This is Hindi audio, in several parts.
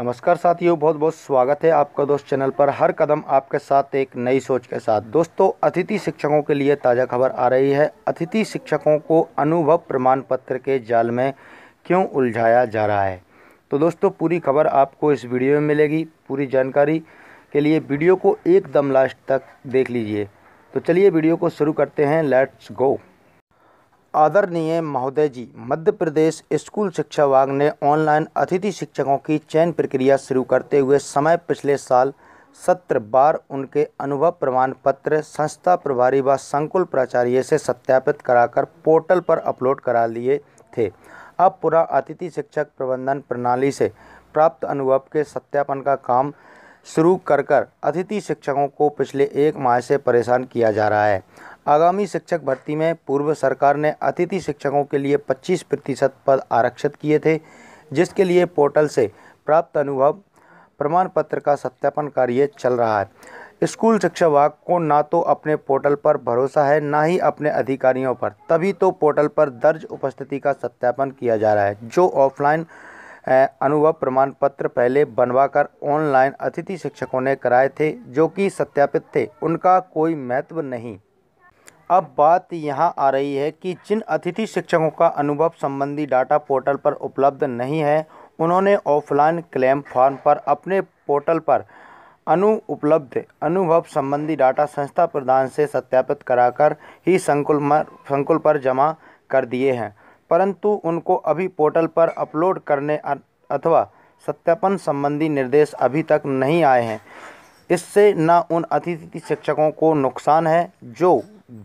नमस्कार साथियों बहुत बहुत स्वागत है आपका दोस्त चैनल पर हर कदम आपके साथ एक नई सोच के साथ दोस्तों अतिथि शिक्षकों के लिए ताज़ा खबर आ रही है अतिथि शिक्षकों को अनुभव प्रमाण पत्र के जाल में क्यों उलझाया जा रहा है तो दोस्तों पूरी खबर आपको इस वीडियो में मिलेगी पूरी जानकारी के लिए वीडियो को एकदम लास्ट तक देख लीजिए तो चलिए वीडियो को शुरू करते हैं लेट्स गो आदरणीय महोदय जी मध्य प्रदेश स्कूल शिक्षा विभाग ने ऑनलाइन अतिथि शिक्षकों की चयन प्रक्रिया शुरू करते हुए समय पिछले साल सत्र बार उनके अनुभव प्रमाण पत्र संस्था प्रभारी व संकुल प्राचार्य से सत्यापित कराकर पोर्टल पर अपलोड करा लिए थे अब पूरा अतिथि शिक्षक प्रबंधन प्रणाली से प्राप्त अनुभव के सत्यापन का काम शुरू कर कर अतिथि शिक्षकों को पिछले एक माह से परेशान किया जा रहा है आगामी शिक्षक भर्ती में पूर्व सरकार ने अतिथि शिक्षकों के लिए 25 प्रतिशत पद आरक्षित किए थे जिसके लिए पोर्टल से प्राप्त अनुभव प्रमाण पत्र का सत्यापन कार्य चल रहा है स्कूल शिक्षा विभाग को ना तो अपने पोर्टल पर भरोसा है ना ही अपने अधिकारियों पर तभी तो पोर्टल पर दर्ज उपस्थिति का सत्यापन किया जा रहा है जो ऑफलाइन अनुभव प्रमाण पत्र पहले बनवाकर ऑनलाइन अतिथि शिक्षकों ने कराए थे जो कि सत्यापित थे उनका कोई महत्व नहीं अब बात यहां आ रही है कि जिन अतिथि शिक्षकों का अनुभव संबंधी डाटा पोर्टल पर उपलब्ध नहीं है उन्होंने ऑफलाइन क्लेम फॉर्म पर अपने पोर्टल पर अनु उपलब्ध अनुभव संबंधी डाटा संस्था प्रदान से सत्यापित कराकर ही संकुल संकुल पर जमा कर दिए हैं परंतु उनको अभी पोर्टल पर अपलोड करने अथवा सत्यापन संबंधी निर्देश अभी तक नहीं आए हैं इससे न उन अतिथि शिक्षकों को नुकसान है जो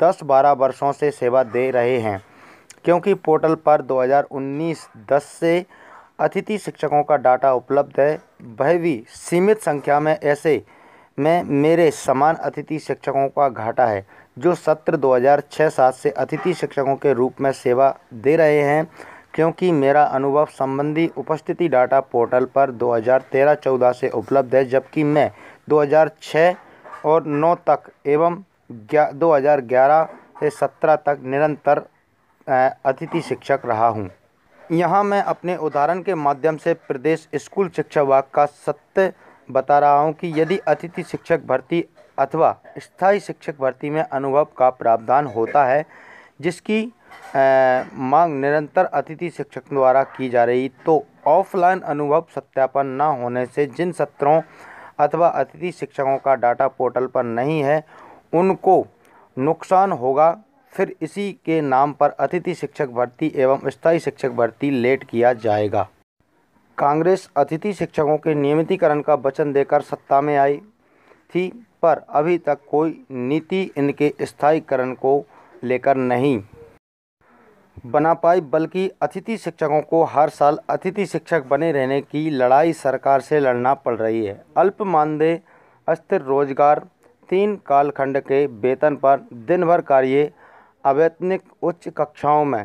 10-12 वर्षों से सेवा दे रहे हैं क्योंकि पोर्टल पर 2019-10 से अतिथि शिक्षकों का डाटा उपलब्ध है वह भी सीमित संख्या में ऐसे में मेरे समान अतिथि शिक्षकों का घाटा है जो सत्र 2006-7 से अतिथि शिक्षकों के रूप में सेवा दे रहे हैं क्योंकि मेरा अनुभव संबंधी उपस्थिति डाटा पोर्टल पर दो हज़ार तेरह चौदह से उपलब्ध है जबकि मैं दो हज़ार छः और नौ तक एवं दो हज़ार ग्यारह से सत्रह तक निरंतर अतिथि शिक्षक रहा हूँ यहाँ मैं अपने उदाहरण के माध्यम से प्रदेश स्कूल शिक्षा विभाग का सत्य बता रहा हूँ कि यदि अतिथि शिक्षक भर्ती अथवा स्थायी शिक्षक भर्ती में अनुभव का प्रावधान होता है जिसकी मांग निरंतर अतिथि शिक्षक द्वारा की जा रही तो ऑफलाइन अनुभव सत्यापन न होने से जिन सत्रों अथवा अतिथि शिक्षकों का डाटा पोर्टल पर नहीं है उनको नुकसान होगा फिर इसी के नाम पर अतिथि शिक्षक भर्ती एवं स्थायी शिक्षक भर्ती लेट किया जाएगा कांग्रेस अतिथि शिक्षकों के नियमितीकरण का वचन देकर सत्ता में आई थी पर अभी तक कोई नीति इनके स्थायीकरण को लेकर नहीं बना पाई बल्कि अतिथि शिक्षकों को हर साल अतिथि शिक्षक बने रहने की लड़ाई सरकार से लड़ना पड़ रही है अल्प मानदेय अस्थिर रोजगार तीन कालखंड के वेतन पर दिन भर कार्य अवैतनिक उच्च कक्षाओं में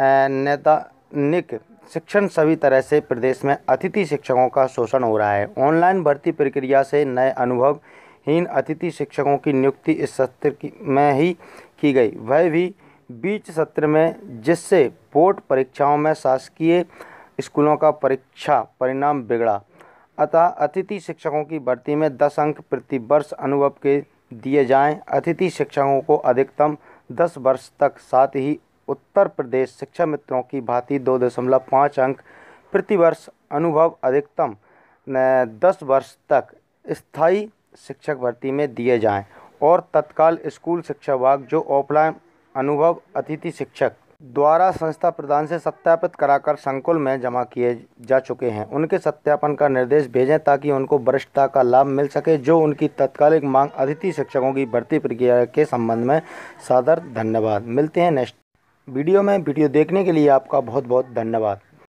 नैदानिक शिक्षण सभी तरह से प्रदेश में अतिथि शिक्षकों का शोषण हो रहा है ऑनलाइन भर्ती प्रक्रिया से नए अनुभवहीन अतिथि शिक्षकों की नियुक्ति इस सत्र में ही की गई वह भी बीच सत्र में जिससे बोर्ड परीक्षाओं में शासकीय स्कूलों का परीक्षा परिणाम बिगड़ा अतः अतिथि शिक्षकों की भर्ती में दस अंक प्रति वर्ष अनुभव के दिए जाएं अतिथि शिक्षकों को अधिकतम दस वर्ष तक साथ ही उत्तर प्रदेश शिक्षा मित्रों की भांति दो दशमलव पाँच अंक प्रतिवर्ष अनुभव अधिकतम दस वर्ष तक स्थायी शिक्षक भर्ती में दिए जाएं और तत्काल स्कूल शिक्षा विभाग जो ऑफलाइन अनुभव अतिथि शिक्षक द्वारा संस्था प्रधान से सत्यापित कराकर संकुल में जमा किए जा चुके हैं उनके सत्यापन का निर्देश भेजें ताकि उनको वरिष्ठता का लाभ मिल सके जो उनकी तत्कालिक मांग अतिथि शिक्षकों की भर्ती प्रक्रिया के संबंध में सादर धन्यवाद मिलते हैं नेक्स्ट वीडियो में वीडियो देखने के लिए आपका बहुत बहुत धन्यवाद